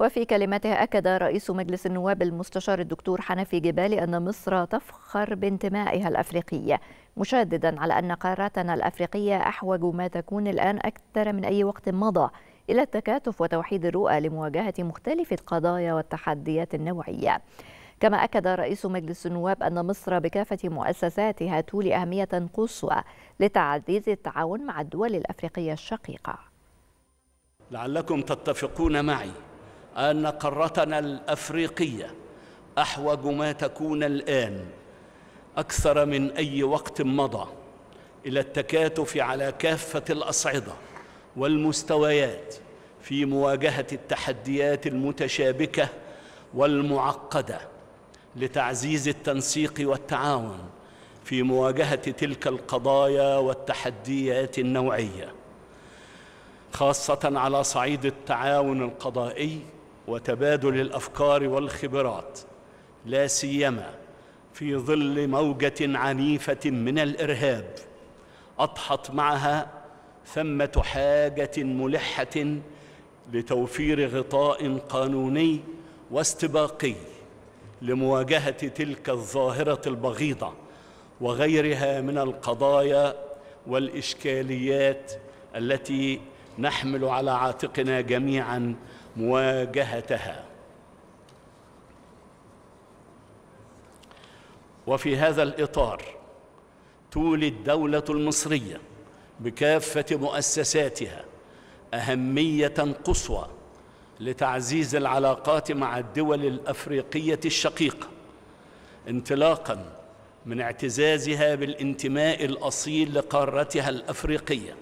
وفي كلمته أكد رئيس مجلس النواب المستشار الدكتور حنفي جبالي أن مصر تفخر بانتمائها الأفريقي مشددا على أن قارتنا الأفريقية أحوج ما تكون الآن أكثر من أي وقت مضى إلى التكاتف وتوحيد الرؤى لمواجهة مختلف القضايا والتحديات النوعية كما أكد رئيس مجلس النواب أن مصر بكافة مؤسساتها تولي أهمية قصوى لتعزيز التعاون مع الدول الأفريقية الشقيقة لعلكم تتفقون معي أن قارتنا الأفريقية أحوج ما تكون الآن أكثر من أي وقت مضى إلى التكاتف على كافة الأصعدة والمستويات في مواجهة التحديات المتشابكة والمعقدة لتعزيز التنسيق والتعاون في مواجهة تلك القضايا والتحديات النوعية خاصة على صعيد التعاون القضائي وتبادل الافكار والخبرات لا سيما في ظل موجه عنيفه من الارهاب اضحت معها ثمه حاجه ملحه لتوفير غطاء قانوني واستباقي لمواجهه تلك الظاهره البغيضه وغيرها من القضايا والاشكاليات التي نحمل على عاتقنا جميعا مواجهتها وفي هذا الإطار تولي الدولة المصرية بكافة مؤسساتها أهمية قصوى لتعزيز العلاقات مع الدول الأفريقية الشقيقة انطلاقاً من اعتزازها بالانتماء الأصيل لقارتها الأفريقية